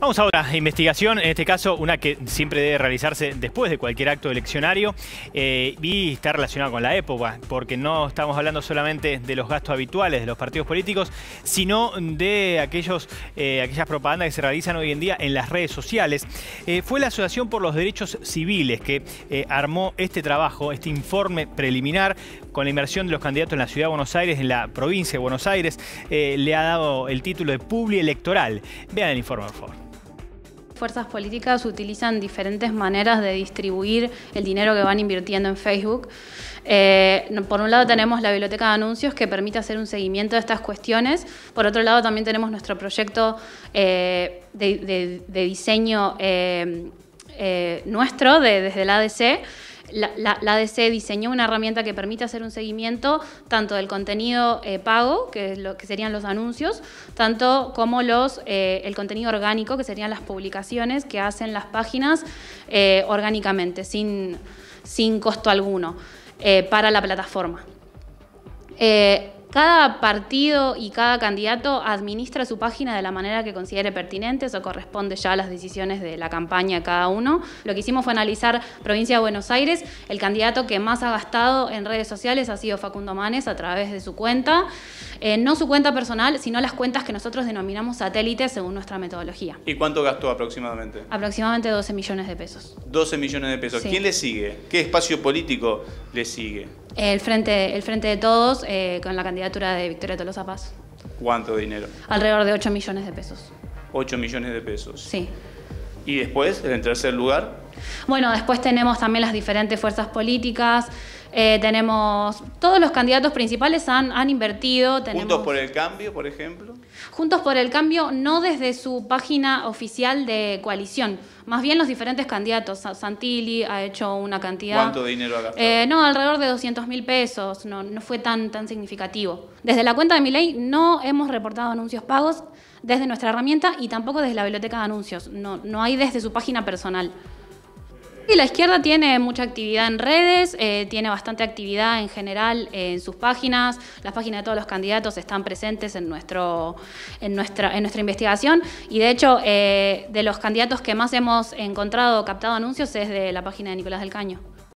Vamos ahora a investigación, en este caso una que siempre debe realizarse después de cualquier acto eleccionario eh, y está relacionada con la época, porque no estamos hablando solamente de los gastos habituales de los partidos políticos, sino de aquellos, eh, aquellas propagandas que se realizan hoy en día en las redes sociales. Eh, fue la Asociación por los Derechos Civiles que armó este trabajo, este informe preliminar con la inversión de los candidatos en la Ciudad de Buenos Aires, en la provincia de Buenos Aires, le ha dado el título de Publi Electoral. Vean el informe, por favor fuerzas políticas utilizan diferentes maneras de distribuir el dinero que van invirtiendo en Facebook. Eh, por un lado tenemos la biblioteca de anuncios que permite hacer un seguimiento de estas cuestiones. Por otro lado también tenemos nuestro proyecto eh, de, diseño eh, nuestro desde el ADC la, ADC diseñó una herramienta que permite hacer un seguimiento tanto del contenido eh, pago, que, es lo, que serían los anuncios, tanto como los, eh, el contenido orgánico, que serían las publicaciones que hacen las páginas eh, orgánicamente, sin, sin costo alguno para la plataforma. Cada partido y cada candidato administra su página de la manera que considere pertinente, eso corresponde ya a las decisiones de la campaña cada uno. Lo que hicimos fue analizar provincia de Buenos Aires, el candidato que más ha gastado en redes sociales ha sido Facundo Manes a través de su cuenta. Eh, no su cuenta personal, sino las cuentas que nosotros denominamos satélites según nuestra metodología. ¿Y cuánto gastó aproximadamente? Aproximadamente 12 millones de pesos. 12 millones de pesos. ¿Quién le sigue? ¿Qué espacio político le sigue? El Frente, el frente de Todos eh, con la candidatura de Victoria Tolosa Paz. ¿Cuánto dinero? Alrededor de 8 millones de pesos. 8 millones de pesos. Sí. ¿Y después, en tercer lugar? Bueno, después tenemos también las diferentes fuerzas políticas, eh, tenemos todos los candidatos principales han, invertido. ¿Juntos por el cambio, por ejemplo? Juntos por el cambio, no desde su página oficial de coalición, más bien los diferentes candidatos. Santilli ha hecho una cantidad. ¿Cuánto dinero ha gastado? Eh, no, alrededor de 200 mil pesos, no, fue tan, tan significativo. Desde la cuenta de Miley no hemos reportado anuncios pagos desde nuestra herramienta y tampoco desde la biblioteca de anuncios, no hay desde su página personal. Sí, la izquierda tiene mucha actividad en redes, eh, tiene bastante actividad en general eh, en sus páginas. Las páginas de todos los candidatos están presentes en, nuestro, en, nuestra, en nuestra investigación. Y de hecho, eh, de los candidatos que más hemos encontrado captado anuncios es de la página de Nicolás del Caño.